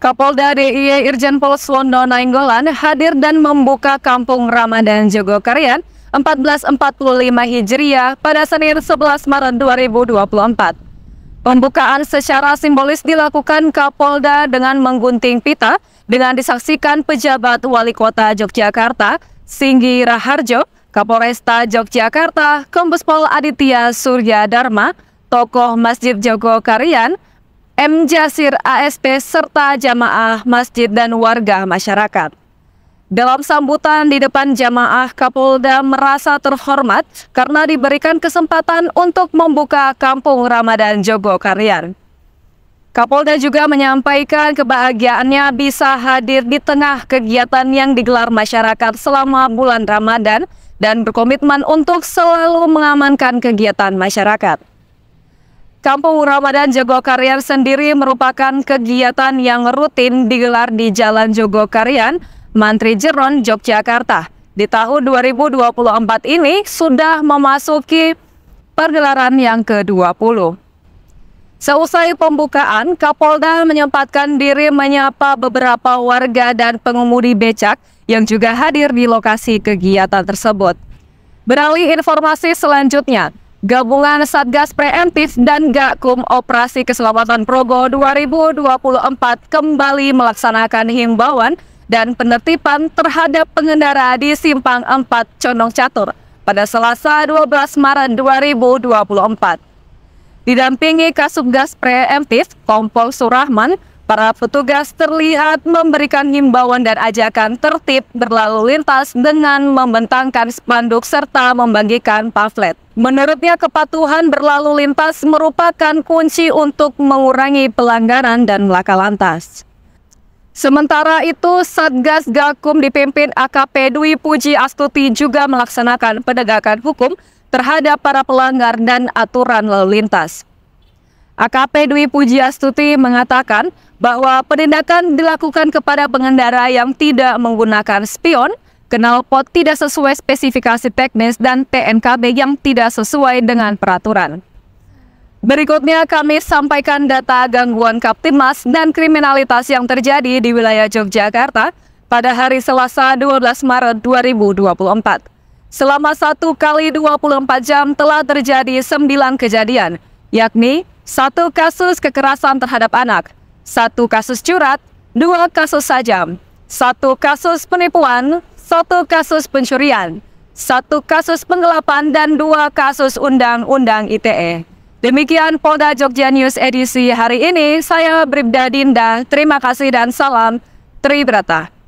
Kapolda DIY e Irjen Pol Swondo Nainggolan hadir dan membuka Kampung Ramadan Jogokarian 1445 Hijriah pada Senin 11 Maret 2024. Pembukaan secara simbolis dilakukan Kapolda dengan menggunting pita dengan disaksikan pejabat Wali Kota Yogyakarta, Singgi Raharjo, Kapolresta Yogyakarta, Kombespol Aditya Surya Dharma, tokoh Masjid Jogokarian, M. Jasir ASP serta jamaah masjid dan warga masyarakat. Dalam sambutan di depan jamaah, Kapolda merasa terhormat karena diberikan kesempatan untuk membuka kampung Ramadan Jogokarian. Kapolda juga menyampaikan kebahagiaannya bisa hadir di tengah kegiatan yang digelar masyarakat selama bulan Ramadan dan berkomitmen untuk selalu mengamankan kegiatan masyarakat. Kampung Ramadan Jogokarian sendiri merupakan kegiatan yang rutin digelar di Jalan Jogokarian, Mantri Jeron, Yogyakarta. Di tahun 2024 ini sudah memasuki pergelaran yang ke-20. Seusai pembukaan, Kapolda menyempatkan diri menyapa beberapa warga dan pengemudi becak yang juga hadir di lokasi kegiatan tersebut. Beralih informasi selanjutnya, Gabungan Satgas Preemptif dan Gakum Operasi Keselamatan Progo 2024 kembali melaksanakan himbauan dan penertiban terhadap pengendara di Simpang 4 Condong Catur pada Selasa 12 Maret 2024. Didampingi Kasubgas Preemptif Kompol Surahman, Para petugas terlihat memberikan himbauan dan ajakan tertib berlalu lintas dengan membentangkan spanduk serta membagikan pamflet. Menurutnya kepatuhan berlalu lintas merupakan kunci untuk mengurangi pelanggaran dan laka lantas. Sementara itu, Satgas Gakum dipimpin AKP Dwi Puji Astuti juga melaksanakan penegakan hukum terhadap para pelanggar dan aturan lalu lintas. AKP Dwi Puji Astuti mengatakan bahwa penindakan dilakukan kepada pengendara yang tidak menggunakan spion, knalpot tidak sesuai spesifikasi teknis dan TNKB yang tidak sesuai dengan peraturan. Berikutnya kami sampaikan data gangguan Kaptimas dan kriminalitas yang terjadi di wilayah Yogyakarta pada hari Selasa 12 Maret 2024. Selama satu kali 24 jam telah terjadi 9 kejadian, yakni satu kasus kekerasan terhadap anak, satu kasus curat, dua kasus sajam, satu kasus penipuan, satu kasus pencurian, satu kasus penggelapan, dan dua kasus Undang-Undang ITE. Demikian Polda Jogja News edisi hari ini. Saya Bribda Dinda, terima kasih dan salam Tribrata.